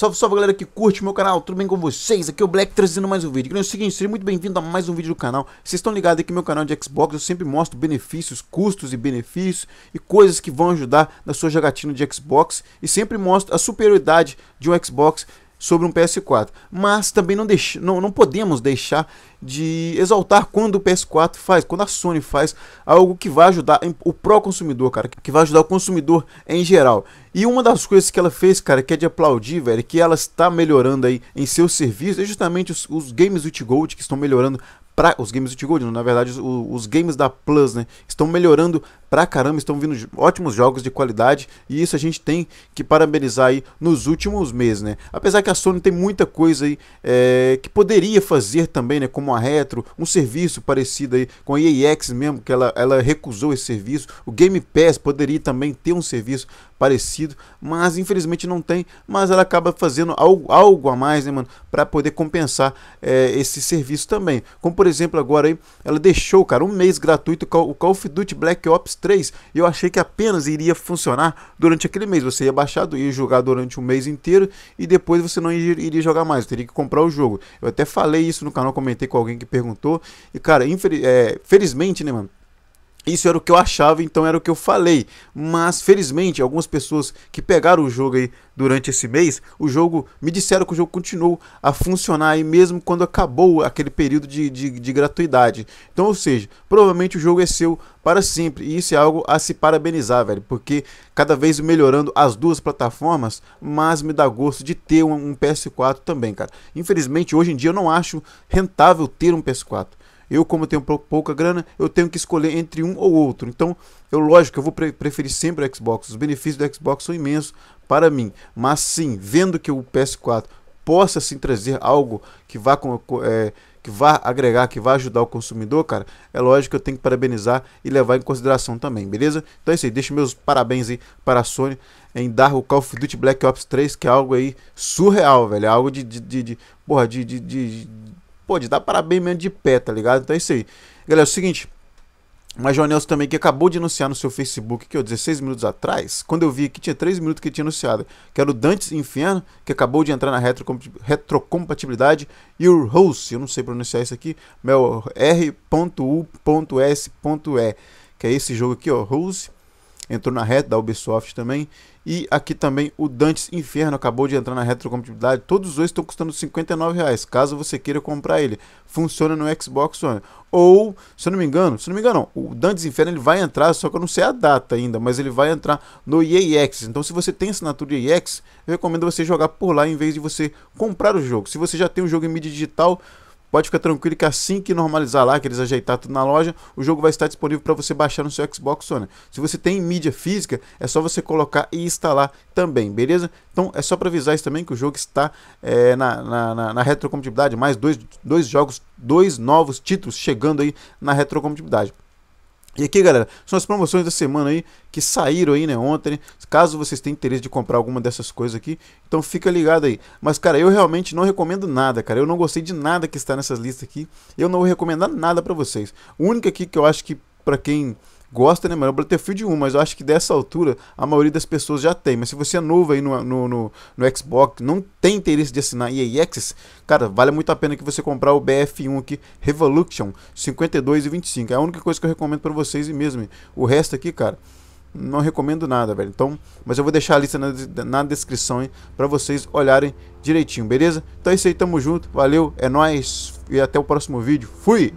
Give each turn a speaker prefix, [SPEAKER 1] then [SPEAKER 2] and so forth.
[SPEAKER 1] Salve, salve galera que curte meu canal, tudo bem com vocês? Aqui é o Black trazendo mais um vídeo. Então é o seguinte, seja muito bem-vindo a mais um vídeo do canal. Vocês estão ligados aqui no meu canal de Xbox, eu sempre mostro benefícios, custos e benefícios e coisas que vão ajudar na sua jogatina de Xbox. E sempre mostro a superioridade de um Xbox sobre um PS4. Mas também não, deix não, não podemos deixar de exaltar quando o PS4 faz, quando a Sony faz algo que vai ajudar o pró-consumidor, cara, que vai ajudar o consumidor em geral. E uma das coisas que ela fez, cara, que é de aplaudir, velho, é que ela está melhorando aí em seu serviço, é justamente os, os games with gold que estão melhorando para os games with gold, na verdade os, os games da Plus, né, estão melhorando pra caramba, estão vindo ótimos jogos de qualidade e isso a gente tem que parabenizar aí nos últimos meses, né? Apesar que a Sony tem muita coisa aí é, que poderia fazer também, né? Como a Retro, um serviço parecido aí com a EAX mesmo, que ela, ela recusou esse serviço. O Game Pass poderia também ter um serviço parecido, mas infelizmente não tem, mas ela acaba fazendo algo, algo a mais, né, mano, para poder compensar é, esse serviço também. Como por exemplo agora aí, ela deixou, cara, um mês gratuito o Call of Duty Black Ops 3, eu achei que apenas iria funcionar durante aquele mês. Você ia baixar, ia jogar durante o um mês inteiro e depois você não iria jogar mais, teria que comprar o jogo. Eu até falei isso no canal, comentei com alguém que perguntou. E cara, infelizmente, é, felizmente, né, mano? Isso era o que eu achava, então era o que eu falei. Mas felizmente, algumas pessoas que pegaram o jogo aí durante esse mês, o jogo me disseram que o jogo continuou a funcionar aí mesmo quando acabou aquele período de, de, de gratuidade. Então, ou seja, provavelmente o jogo é seu para sempre. E isso é algo a se parabenizar, velho, porque cada vez melhorando as duas plataformas, mas me dá gosto de ter um, um PS4 também, cara. Infelizmente, hoje em dia eu não acho rentável ter um PS4. Eu, como tenho pouca grana, eu tenho que escolher entre um ou outro. Então, eu lógico, que eu vou pre preferir sempre o Xbox. Os benefícios do Xbox são imensos para mim. Mas sim, vendo que o PS4 possa sim trazer algo que vá com, é, que vá agregar, que vá ajudar o consumidor, cara, é lógico que eu tenho que parabenizar e levar em consideração também, beleza? Então é isso aí, deixo meus parabéns aí para a Sony em dar o Call of Duty Black Ops 3, que é algo aí surreal, velho. É algo de, de, de, de porra, de, de, de, pô, de dar parabéns mesmo de pé, tá ligado? Então é isso aí. Galera, é o seguinte. Mas João Nelson também, que acabou de anunciar no seu Facebook, que é eu, 16 minutos atrás, quando eu vi que tinha 3 minutos que tinha anunciado, que era o Dantes Inferno, que acabou de entrar na retrocompatibilidade, e o Rose eu não sei pronunciar isso aqui, meu R.U.S.E, que é esse jogo aqui, ó, Rose, entrou na reta da Ubisoft também, e aqui também o Dantes Inferno acabou de entrar na retrocompatibilidade. Todos os dois estão custando R$59,00, reais, caso você queira comprar ele. Funciona no Xbox One. Ou, se eu não me engano, se eu não me engano, o Dantes Inferno ele vai entrar, só que eu não sei a data ainda, mas ele vai entrar no EAX. Então, se você tem assinatura de EAX, eu recomendo você jogar por lá em vez de você comprar o jogo. Se você já tem o um jogo em mídia digital, Pode ficar tranquilo que assim que normalizar lá, que eles ajeitar tudo na loja, o jogo vai estar disponível para você baixar no seu Xbox One. Se você tem mídia física, é só você colocar e instalar também, beleza? Então é só para avisar isso também que o jogo está é, na, na, na, na retrocompatibilidade, mais dois, dois jogos, dois novos títulos chegando aí na retrocompatibilidade. E aqui, galera, são as promoções da semana aí que saíram aí, né, ontem. Caso vocês tenham interesse de comprar alguma dessas coisas aqui, então fica ligado aí. Mas, cara, eu realmente não recomendo nada, cara. Eu não gostei de nada que está nessas listas aqui. Eu não vou recomendar nada para vocês. O único aqui que eu acho que para quem gosta, né, mano? O Battlefield 1, mas eu acho que dessa altura a maioria das pessoas já tem. Mas se você é novo aí no, no, no, no Xbox, não tem interesse de assinar EA Access, cara, vale muito a pena que você comprar o BF1 aqui, Revolution 52 e 25. É a única coisa que eu recomendo para vocês e mesmo. O resto aqui, cara, não recomendo nada, velho. Então, mas eu vou deixar a lista na, na descrição para vocês olharem direitinho, beleza? Então é isso aí, tamo junto, valeu, é nóis e até o próximo vídeo. Fui!